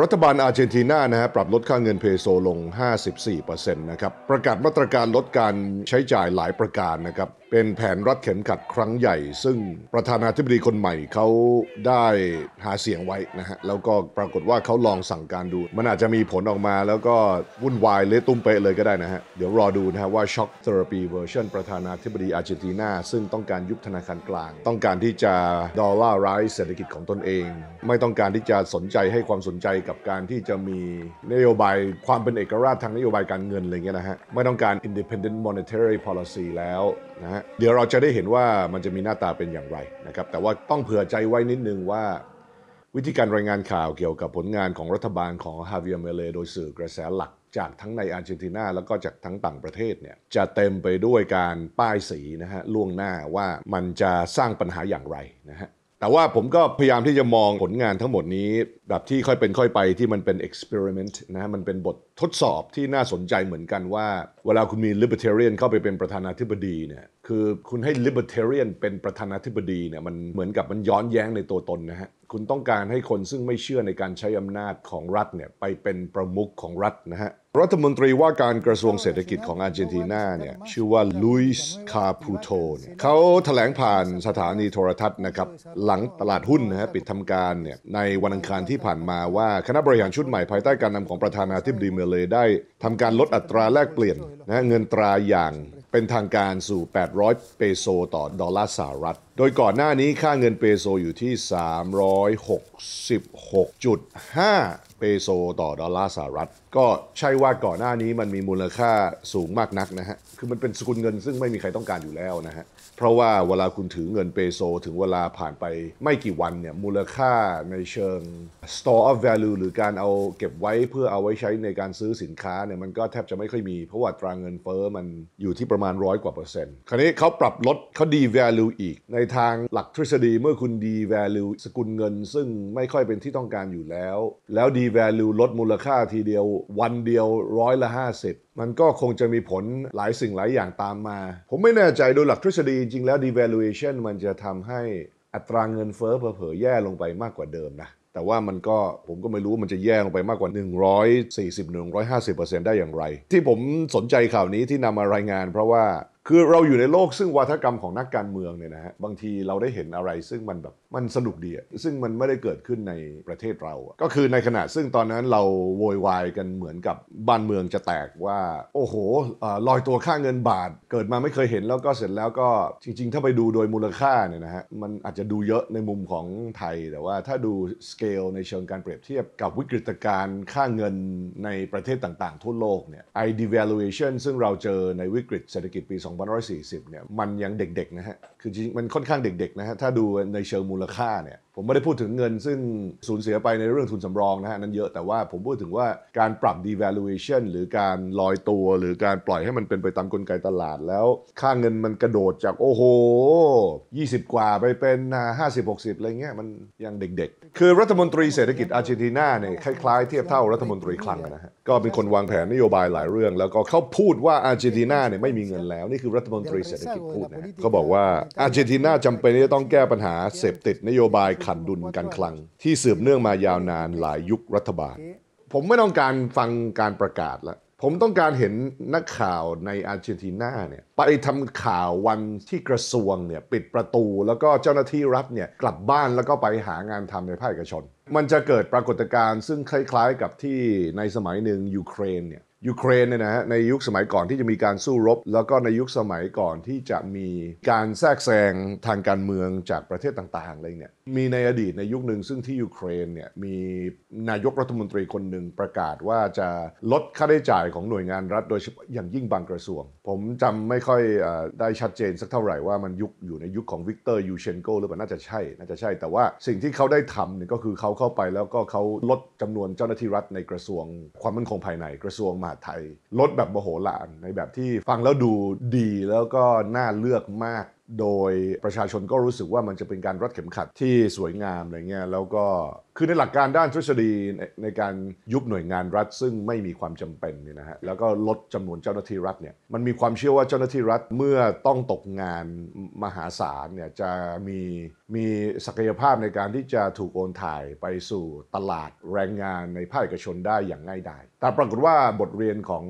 รัฐบาลอาร์เจนตินานะฮะปรับลดค่าเงินเพโซลง 54%นะครับ ประกาศมาตรการลดการใช้จ่ายหลายประการนะครับเป็นแผนรัดเข็มขัดครั้งใหญ่ ซึ่งประธานาธิบดีคนใหม่เขาได้หาเสียงไว้นะฮะแล้วก็ปรากฏว่าเขาลองสั่งการดู มันอาจจะมีผลออกมาแล้วก็วุ่นวาย เละตุ้มเปะเลยก็ได้นะฮะเดี๋ยวรอดูนะฮะ ว่าช็อคเทอร์ปีเวอร์ชันประธานาธิบดีอาร์เจนตินา ซึ่งต้องการยุบธนาคารกลาง ต้องการที่จะดอลลาร์ไรเศรษฐกิจของตนเอง ไม่ต้องการที่จะสนใจให้ความสนใจกับการที่จะมีนโยบายความเป็นเอกราชทางนโยบายการเงินอะไรเงี้ยนะฮะไม่ต้องการอิ i n d e เดนต์มอนิเตอรี่พอลิซีแล้วนะฮะเดี๋ยวเราจะได้เห็นว่ามันจะมีหน้าตาเป็นอย่างไรนะครับ แต่ว่าต้องเผื่อใจไว้นิดนึงว่า วิธีการรายงานข่าวเกี่ยวกับผลงานของรัฐบาลของฮาเวียเมเลโดยสื่อกระแสหลักจากทั้งในอาร์เจนตินาแล้วก็จากทั้งต่างประเทศเนี่ยจะเต็มไปด้วยการป้ายสีนะฮะล่วงหน้าว่ามันจะสร้างปัญหาอย่างไรนะฮะแต่ว่าผมก็พยายามที่จะมองผลงานทั้งหมดนี้แบบที่ค่อยเป็นค่อยไปที่มันเป็น experiment นะมันเป็นบททดสอบที่น่าสนใจเหมือนกันว่า เวลาคุณมี libertarian เข้าไปเป็นประธานาธิบดีเนี่ยคือคุณให้ libertarian เป็นประธานาธิบดีเนี่ยมันเหมือนกับมันย้อนแย้งในตัวตนนะฮะคุณต้องการให้คนซึ่งไม่เชื่อในการใช้อำนาจของรัฐเนี่ยไปเป็นประมุขของรัฐนะฮะรัฐมนตรีว่าการกระทรวงเศรษฐกิจของอาร์เจนตินาเนี่ยชื่อว่าลุยส์คาพูโตเนี่ยเขาแถลงผ่านสถานีโทรทัศน์นะครับหลังตลาดหุ้นนะฮะปิดทำการเนี่ยในวันอังคารที่ผ่านมาว่าคณะบริหารชุดใหม่ภายใต้การนำของประธานาธิบดีเมลเลยได้ทำการลดอัตราแลกเปลี่ยนนะเงินตราอย่างเป็นทางการสู่ 800 เปโซต่อดอลลาร์สหรัฐ โดยก่อนหน้านี้ค่าเงินเปโซอยู่ที่ 366.5 เปโซต่อดอลลาร์สหรัฐ ก็ใช่ว่าก่อนหน้านี้มันมีมูลค่าสูงมากนักนะฮะ คือมันเป็นสกุลเงินซึ่งไม่มีใครต้องการอยู่แล้วนะฮะเพราะว่าเวลาคุณถือเงินเปโซ ถึงเวลาผ่านไปไม่กี่วันเนี่ยมูลค่าในเชิง store of value หรือการเอาเก็บไว้เพื่อเอาไว้ใช้ในการซื้อสินค้าเนี่ยมันก็แทบจะไม่ค่อยมี เพราะว่าตราเงินเฟอ้อมันอยู่ที่ประมาณร้อยกว่าเปอร์เซ็นต์คราวนี้เขาปรับลดเขา devalue อีก ในทางหลักทฤษฎีเมื่อคุณ devalue สกุลเงิน ซึ่งไม่ค่อยเป็นที่ต้องการอยู่แล้ว แล้ว devalue ลดมูลค่าทีเดียววันเดียวร้อยละ 50มันก็คงจะมีผลหลายสิ่งหลายอย่างตามมา ผมไม่แน่ใจโดยหลักทฤษฎีจริงแล้ว devaluation มันจะทำให้อัตรางเงินเฟ้อเผยแย่ลงไปมากกว่าเดิมนะ แต่ว่ามันก็ผมก็ไม่รู้มันจะแย่ลงไปมากกว่า 140-150%ได้อย่างไร ที่ผมสนใจข่าวนี้ที่นำมารายงานเพราะว่าคือเราอยู่ในโลกซึ่งวัฒกรรมของนักการเมืองเนี่ยนะฮะบางทีเราได้เห็นอะไรซึ่งมันแบบมันสนุกดีซึ่งมันไม่ได้เกิดขึ้นในประเทศเรา ก็คือในขณะซึ่งตอนนั้นเราโวยวายกันเหมือนกับบ้านเมืองจะแตกว่า โอ้โหลอยตัวค่าเงินบาท เกิดมาไม่เคยเห็นแล้วก็เสร็จแล้วก็จริงๆ ถ้าไปดูโดยมูลค่าเนี่ยนะฮะมันอาจจะดูเยอะในมุมของไทย แต่ว่าถ้าดูสเกลในเชิงการเปรียบเทียบกับวิกฤตการณ์ค่าเงินในประเทศต่างๆทั่วโลกเนี่ยไอ devaluation ซึ่งเราเจอในวิกฤตเศรษฐกิจปี2 2 1 4 0 เนี่ยมันยังเด็ก ๆ นะฮะ คือจริงมันค่อนข้างเด็ก ๆ นะฮะ ถ้าดูในเชิงมูลค่าเนี่ย ผมไม่ได้พูดถึงเงิน ซึ่งสูญเสียไปในเรื่องทุนสำรองนะฮะ นั้นเยอะแต่ว่าผมพูดถึงว่าการปรับ devaluation หรือการลอยตัวหรือการปล่อยให้มันเป็นไปตามกลไกตลาดแล้ว ค่าเงินมันกระโดดจากโอ้โห 20 กว่าไปเป็น 50 60 อะไรเงี้ยมันยังเด็ก ๆ คือรัฐมนตรีเศรษฐกิจอาร์เจนตินาเนี่ยคล้ายๆเทียบเท่ารัฐมนตรีคลังนะฮะ ก็เป็นคนวางแผนนโยบายหลายเรื่อง แล้วก็เขาพูดว่าอาร์เจนตินาเนี่ยไม่มีเงินแล้วนี่ี่คือรัฐมนตรีเศรษฐกิจพูดนะเขาบอกว่าอาร์เจนตินาจำเป็นที่จะต้องแก้ปัญหาเสพติดนโยบายขัดดุลการคลังที่สืบเนื่องมายาวนานหลายยุครัฐบาล ผมไม่ต้องการฟังการประกาศแล้วผมต้องการเห็นนักข่าวในอาร์เจนตินาเนี่ยไปทำข่าววันที่กระทรวงเนี่ยปิดประตู แล้วก็เจ้าหน้าที่รัฐเนี่ยกลับบ้านแล้วก็ไปหางานทำในภาคเอกชน มันจะเกิดปรากฏการณ์ซึ่งคล้าย ๆ กับที่ในสมัยหนึ่งยูเครนเนี่ยยูเครนเนี่ยนะฮะในยุคสมัยก่อนที่จะมีการสู้รบ แล้วก็ในยุคสมัยก่อนที่จะมีการแทรกแซงทางการเมืองจากประเทศต่างๆอะไรเนี่ยมีในอดีตในยุคหนึ่งซึ่งที่ยูเครนเนี่ยมีนายกรัฐมนตรีคนหนึ่งประกาศว่าจะลดค่าใช้จ่ายของหน่วยงานรัฐโดยเฉพาะอย่างยิ่งบางกระทรวง ผมจำไม่ค่อยอได้ชัดเจนสักเท่าไหร่ว่ามันยุคอยู่ในยุคของวิกเตอร์ยูเชนโกหรือเปล่าน่าจะใช่น่าจะใช่แต่ว่าสิ่งที่เขาได้ทำเนี่ยก็คือเขาเข้าไปแล้วก็เขาลดจำนวนเจ้าหน้าที่รัฐในกระทรวง ความมั่นคงภายในกระทรวงมหาดไทย ลดแบบโมโหลานในแบบที่ฟังแล้วดูดีแล้วก็น่าเลือกมากโดยประชาชนก็รู้สึกว่ามันจะเป็นการรัดเข็มขัดที่สวยงามอะไรเงี้ยแล้วก็คือในหลักการด้านทฤษฎีในการยุบหน่วยงานรัฐซึ่งไม่มีความจำเป็นเนี่ยนะฮะแล้วก็ลดจำนวนเจ้าหน้าที่รัฐเนี่ยมันมีความเชื่อว่าเจ้าหน้าที่รัฐเมื่อต้องตกงานมหาศาลเนี่ยจะมีมีศักยภาพในการที่จะถูกโอนถ่ายไปสู่ตลาดแรงงานในภาคเอกชนได้อย่างง่ายดาย แต่ปรากฏว่าบทเรียนของ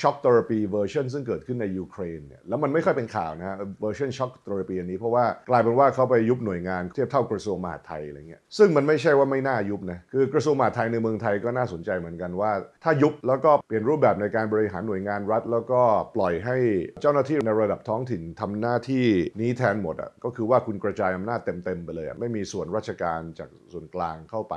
ช็อคเตอร์ปีเวอร์ชันซึ่งเกิดขึ้นในยูเครนเนี่ย แล้วมันไม่ค่อยเป็นข่าวนะฮะเวอร์ชันช็อคเตอร์ปีอันนี้เพราะว่ากลายเป็นว่าเขาไปยุบหน่วยงานเทียบเท่ากระทรวงมหาดไทยอะไรเงี้ย ซึ่งมันไม่ใช่ว่าไม่น่ายุบนะคือกระทรวงมหาดไทยในเมืองไทยก็น่าสนใจเหมือนกันว่า ถ้ายุบแล้วก็เปลี่ยนรูปแบบในการบริหารหน่วยงานรัฐ แล้วก็ปล่อยให้เจ้าหน้าที่ในระดับท้องถิ่นทำหน้าที่นี้แทนหมดอ่ะก็คือว่าคุณกระจายอำนาจเต็มๆไปเลย่ยไม่มีส่วนราชการจากส่วนกลางเข้าไป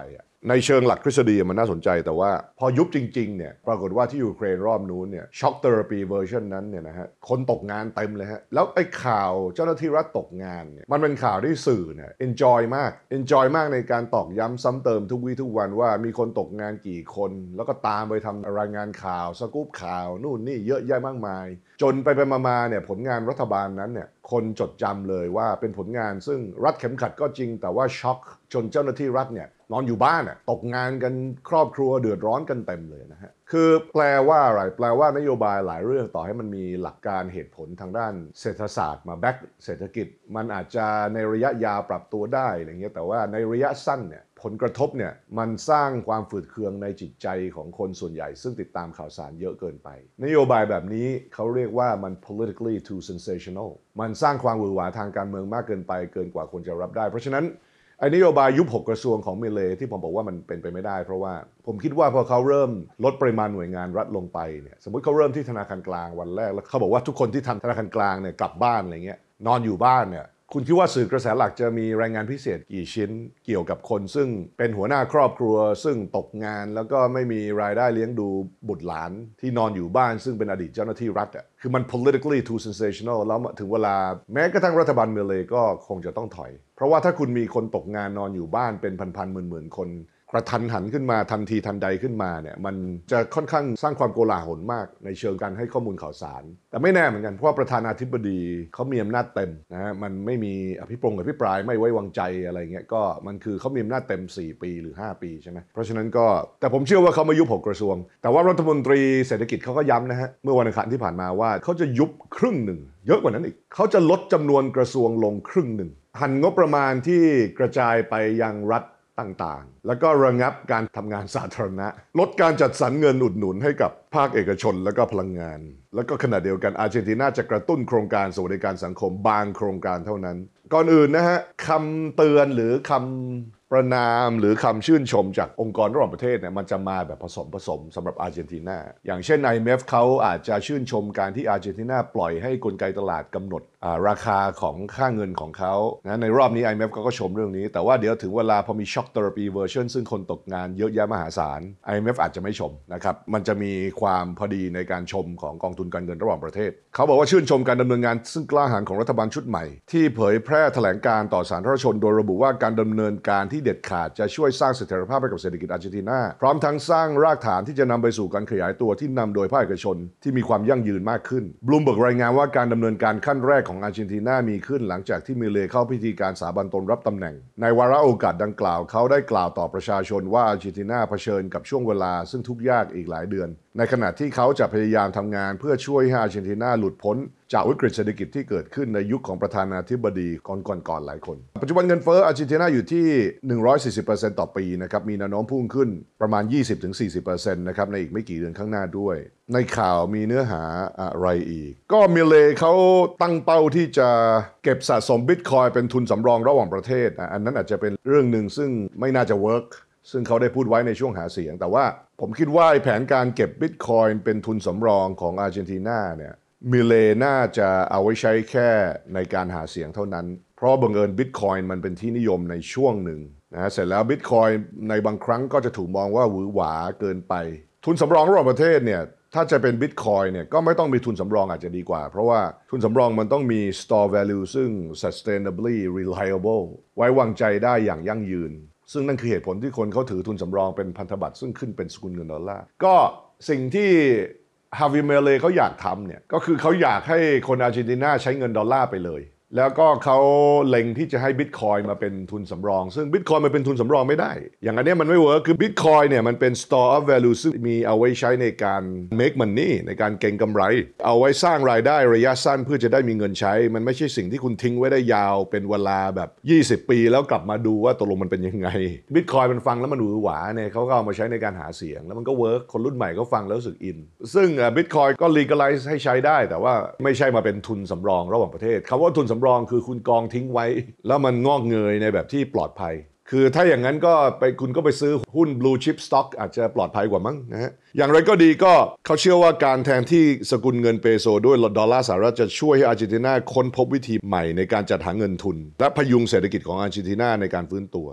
ในเชิงหลักทฤษฎีมันน่าสนใจแต่ว่า พอยุบจริงๆเนี่ยปรากฏว่าที่ยูเครนรอบนู้นเนี่ยช็อคเทอร์ปีเวอร์ชันนั้นเนี่ยนะฮะคนตกงานเต็มเลยฮะแล้วไอ้ข่าวเจ้าหน้าที่รัฐตกงานเนี่ยมันเป็นข่าวที่สื่อเนี่ยเอนจอยมากเอนจอยมากในการตอกย้ำซ้ำเติมทุกวี่ทุกวันว่ามีคนตกงานกี่คน แล้วก็ตามไปทำรายงานข่าวสกู๊ปข่าวนู่นนี่เยอะแยะมากมายจนไปไปมาเนี่ยผลงานรัฐบาลนั้นเนี่ยคนจดจำเลยว่าเป็นผลงานซึ่งรัดเข็มขัดก็จริง แต่ว่าช็อกจนเจ้าหน้าที่รัฐเนี่ยนอนอยู่บ้านน่ตกงานกันครอบครัวเดือดร้อนกันเต็มเลยนะฮะคือแปลว่าอะไร แปลว่านโยบายหลายเรื่องต่อให้มันมีหลักการเหตุผลทางด้านเศรษฐศาสตร์มาแบ็กเศรษฐกิจ มันอาจจะในระยะยาวปรับตัวได้อะไรเงี้ยแต่ว่าในระยะสั้นเนี่ยผลกระทบเนี่ย มันสร้างความฝืดเคืองในจิตใจของคนส่วนใหญ่ซึ่งติดตามข่าวสารเยอะเกินไป นโยบายแบบนี้เขาเรียกว่ามัน politically too sensational มันสร้างความหวือหวาทางการเมืองมากเกินไปเกินกว่าคนจะรับได้เพราะฉะนั้นไอ้นโยบายยุบหกกระทรวงของเมเลที่ผมบอกว่ามันเป็นไปไม่ได้เพราะว่าผมคิดว่าพอเขาเริ่มลดปริมาณหน่วยงานรัฐลงไปเนี่ยสมมติเขาเริ่มที่ธนาคารกลางวันแรก แล้วเขาบอกว่าทุกคนที่ทำธนาคารกลางเนี่ยกลับบ้านอะไรเงี้ยนอนอยู่บ้านเนี่ยคุณคิดว่าสื่อกระแสหลักจะมีรายงานพิเศษกี่ชิ้นเกี่ยวกับคนซึ่งเป็นหัวหน้าครอบครัวซึ่งตกงานแล้วก็ไม่มีรายได้เลี้ยงดูบุตรหลาน ที่นอนอยู่บ้านซึ่งเป็นอดีตเจ้าหน้าที่รัฐอ่ะคือมัน politically too sensational แล้วถึงเวลา แม้กระทั่งรัฐบาลเมเลก็คงจะต้องถอย เพราะว่าถ้าคุณมีคนตกงานนอนอยู่บ้านเป็นพันๆหมื่นๆคนประทันหันขึ้นมาทันทีทันใดขึ้นมาเนี่ยมันจะค่อนข้างสร้างความโกลาหลมาก ในเชิงการให้ข้อมูลข่าวสาร แต่ไม่แน่เหมือนกันเพราะว่าประธานาธิบดีเขามีอำนาจเต็มนะฮะมันไม่มีอภิปรงอภิปรายไม่ไว้วางใจอะไรเงี้ยก็มันคือเขามีอำนาจเต็ม 4 ปีหรือ 5 ปีใช่ไหมเพราะฉะนั้นก็แต่ผมเชื่อว่าเขาไม่ยุบหกกระทรวง แต่ว่ารัฐมนตรีเศรษฐกิจเขาก็ย้ำนะฮะเมื่อวันอังคารที่ผ่านมาว่าเขาจะยุบครึ่งหนึ่งเยอะกว่านั้นอีกเขาจะลดจำนวนกระทรวงลงครึ่งหนึ่งหันงบประมาณที่กระจายไปยังรัฐต่างๆ แล้วก็ระงงับการทำงานสาธารณะ ลดการจัดสรรเงินอุดหนุนให้กับภาคเอกชนและก็พลังงาน แล้วก็ขณะเดียวกันอาร์เจนตินาจะกระตุ้นโครงการสวัสดิการสังคมบางโครงการเท่านั้น ก่อนอื่นนะฮะคำเตือนหรือคำประนามหรือคำชื่นชมจากองค์กรระหว่างประเทศเนี่ยมันจะมาแบบผสมผสมสำหรับอาร์เจนตินาอย่างเช่น IMF เขาอาจจะชื่นชมการที่อาร์เจนตินาปล่อยให้กลไกตลาดกำหนดราคาของค่าเงินของเขานะในรอบนี้ IMF ก็ก็ชมเรื่องนี้ แต่ว่าเดี๋ยวถึงเวลาพอมีช็อคเทอร์ปีเวอร์ชันซึ่งคนตกงานเยอะแยะมหาศาล IMF อาจจะไม่ชมนะครับ มันจะมีความพอดีในการชมของกองทุนการเงินระหว่างประเทศ เขาบอกว่าชื่นชมการดำเนินงานซึ่งกล้าหาญของรัฐบาลชุดใหม่ ที่เผยแพร่แถลงการต่อสาธารณชนโดยระบุว่าการดำเนินการที่เด็ดขาดจะช่วยสร้างเสถียรภาพให้กับเศรษฐกิจอาร์เจนตินาพร้อมทั้งสร้างรากฐานที่จะนำไปสู่การขยายตัวที่นำโดยภาคเอกชน ที่มีความยั่งยืนมากขึ้นบลูมเบิร์กรายงานว่าการดำเนินการขั้นแรกของของอาร์เจนตินา มีขึ้นหลังจากที่มิเลเข้าพิธีการสาบันตนรับตำแหน่ง ในวาระโอกาสดังกล่าว เขาได้กล่าวต่อประชาชนว่าอาร์เจนตินาเผชิญกับช่วงเวลาซึ่งทุกยากอีกหลายเดือน ในขณะที่เขาจะพยายามทำงานเพื่อช่วยให้อาร์เจนตินาหลุดพ้นจากวิกฤตเศรษฐกิจที่เกิดขึ้นในยุคของประธานาธิบดีก่อนก่อนก่อนหลายคน ปัจจุบันเงินเฟ้ออาร์เจนตินาอยู่ที่ 140%ต่อปีนะครับมีแนวโน้มพุ่งขึ้นประมาณ 20-40%นะครับในอีกไม่กี่เดือนข้างหน้าด้วย ในข่าวมีเนื้อหาอะไรอีก ก็มิเลเขาตั้งเป้าที่จะเก็บสะสมบิตคอยเป็นทุนสำรองระหว่างประเทศ อันนั้นอาจจะเป็นเรื่องหนึ่งซึ่งไม่น่าจะเวิร์กซึ่งเขาได้พูดไว้ในช่วงหาเสียง แต่ว่าผมคิดว่าแผนการเก็บบิตคอยเป็นทุนสำรองของอาร์เจนตินาเนี่ยมิเลน่าจะเอาไว้ใช้แค่ในการหาเสียงเท่านั้น เพราะบังเอิญบิตคอยน์มันเป็นที่นิยมในช่วงหนึ่งนะเสร็จแล้วบิตคอยน์ในบางครั้งก็จะถูกมองว่าหวือหวาเกินไป ทุนสำรองระหว่างประเทศเนี่ย ถ้าจะเป็นบิตคอยเนี่ยก็ไม่ต้องมีทุนสำรองอาจจะดีกว่า เพราะว่าทุนสำรองมันต้องมี store value ซึ่ง sustainably reliable ไว้วางใจได้อย่างยั่งยืน ซึ่งนั่นคือเหตุผลที่คนเขาถือทุนสำรองเป็นพันธบัตรซึ่งขึ้นเป็นสกุลเงินดอลลาร์ก็สิ่งที่ฮาวิเมเลเขาอยากทำเนี่ย ก็คือเขาอยากให้คนอาร์เจนตินาใช้เงินดอลลาร์ไปเลยแล้วก็เขาเล็งที่จะให้บิตคอยมาเป็นทุนสำรอง ซึ่งบิตคอยมันเป็นทุนสำรองไม่ได้ อย่างอันนี้มันไม่เวิร์คคือบิตคอยเนี่ยมันเป็น store of value ซึ่งมีเอาไว้ใช้ในการ make money ในการเก็งกำไร เอาไว้สร้างรายได้ระยะสั้นเพื่อจะได้มีเงินใช้ มันไม่ใช่สิ่งที่คุณทิ้งไว้ได้ยาวเป็นเวลาแบบ 20 ปีแล้วกลับมาดูว่าตกลงมันเป็นยังไง บิตคอยมันฟังแล้วมันหวือหวาเนี่ยเขาก็เอามาใช้ในการหาเสียง แล้วมันก็เวิร์ค คนรุ่นใหม่ก็ฟังแล้วรู้สึกอิน ซึ่งบิตคอยก็ legalize ให้ใช้ได้ แต่ว่าไม่ใช่มาเป็นทุนสำรองระหว่างประเทศคำว่าทุนสำรองคือคุณกองทิ้งไว้ แล้วมันงอกเงยในแบบที่ปลอดภัย คือถ้าอย่างนั้นก็ไปคุณก็ไปซื้อหุ้น blue chip stock อาจจะปลอดภัยกว่ามั้งนะฮะอย่างไรก็ดีก็เขาเชื่อว่าการแทนที่สกุลเงินเปโซด้วยดอลลาร์สหรัฐจะช่วยให้อาร์เจนตินาค้นพบวิธีใหม่ในการจัดหาเงินทุน และพยุงเศรษฐกิจของอาร์เจนตินาในการฟื้นตัว